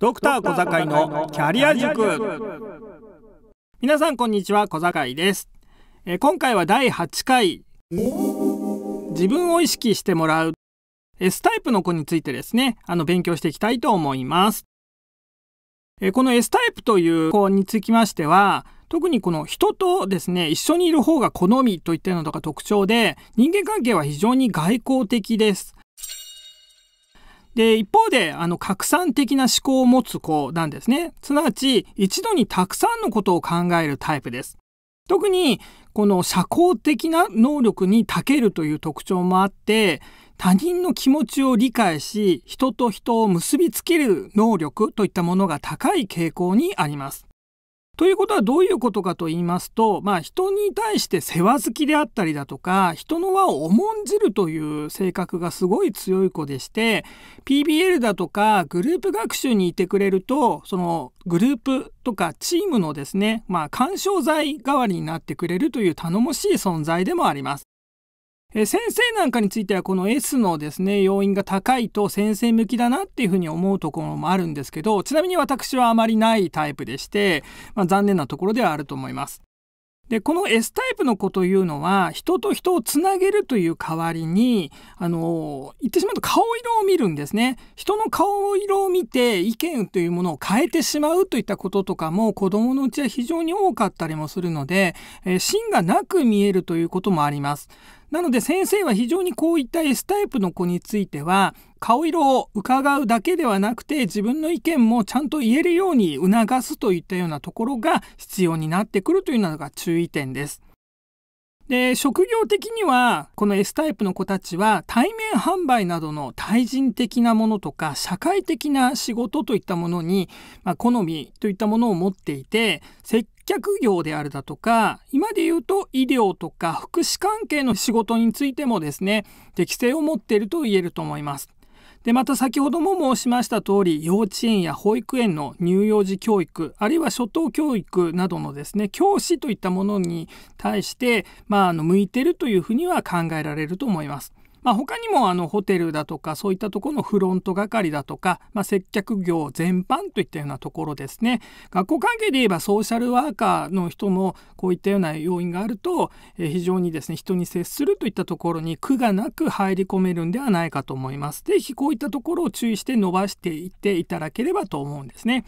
ドクター小坂井のキャリア塾皆さんこんにちは小坂井です、え今回は第8回自分を意識してもらう S タイプの子についてですねあの勉強していきたいと思います、えこの S タイプという子につきましては特にこの人とですね一緒にいる方が好みといったようなのが特徴で人間関係は非常に外交的ですで、一方で、あの、拡散的な思考を持つ子なんですね。すなわち、一度にたくさんのことを考えるタイプです。特に、この社交的な能力に長けるという特徴もあって、他人の気持ちを理解し、人と人を結びつける能力といったものが高い傾向にあります。ということはどういうことかと言いますと、まあ、人に対して世話好きであったりだとか人の輪を重んじるという性格がすごい強い子でして PBL だとかグループ学習にいてくれるとそのグループとかチームのですね、まあ、材代わりになってくれるという頼もしい存在でもあります。え先生なんかについてはこの S のですね、要因が高いと先生向きだなっていうふうに思うところもあるんですけど、ちなみに私はあまりないタイプでして、まあ、残念なところではあると思います。で、この S タイプの子というのは、人と人をつなげるという代わりに、あの、言ってしまうと顔色を見るんですね。人の顔色を見て意見というものを変えてしまうといったこととかも子供のうちは非常に多かったりもするので、え芯がなく見えるということもあります。なので先生は非常にこういった S タイプの子については顔色を伺うだけではなくて自分の意見もちゃんと言えるように促すといったようなところが必要になってくるというのが注意点です。で職業的にはこの S タイプの子たちは対面販売などの対人的なものとか社会的な仕事といったものに、まあ、好みといったものを持っていて積客業であるだとか、今で言うと医療とか福祉関係の仕事についてもですね、適性を持っていると言えると思います。で、また先ほども申しました通り、幼稚園や保育園の乳幼児教育、あるいは初等教育などのですね、教師といったものに対して、まあ、あの、向いてるというふうには考えられると思います。まあ、他にもあのホテルだとかそういったところのフロント係だとか、まあ、接客業全般といったようなところですね学校関係で言えばソーシャルワーカーの人もこういったような要因があると、え非常にですね人に接するといったところに苦がなく入り込めるんではないかと思います。ぜひこういったところを注意して伸ばしていっていただければと思うんですね。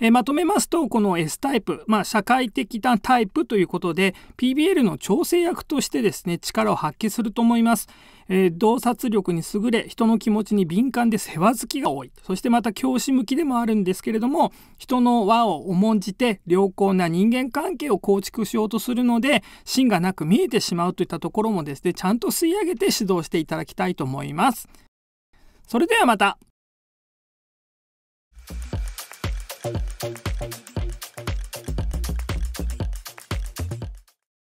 えー、まとめますと、この S タイプ、まあ、社会的なタイプということで、PBL の調整役としてですね、力を発揮すると思います。えー、洞察力に優れ、人の気持ちに敏感で世話好きが多い。そしてまた教師向きでもあるんですけれども、人の和を重んじて良好な人間関係を構築しようとするので、芯がなく見えてしまうといったところもですね、ちゃんと吸い上げて指導していただきたいと思います。それではまた。Thank you.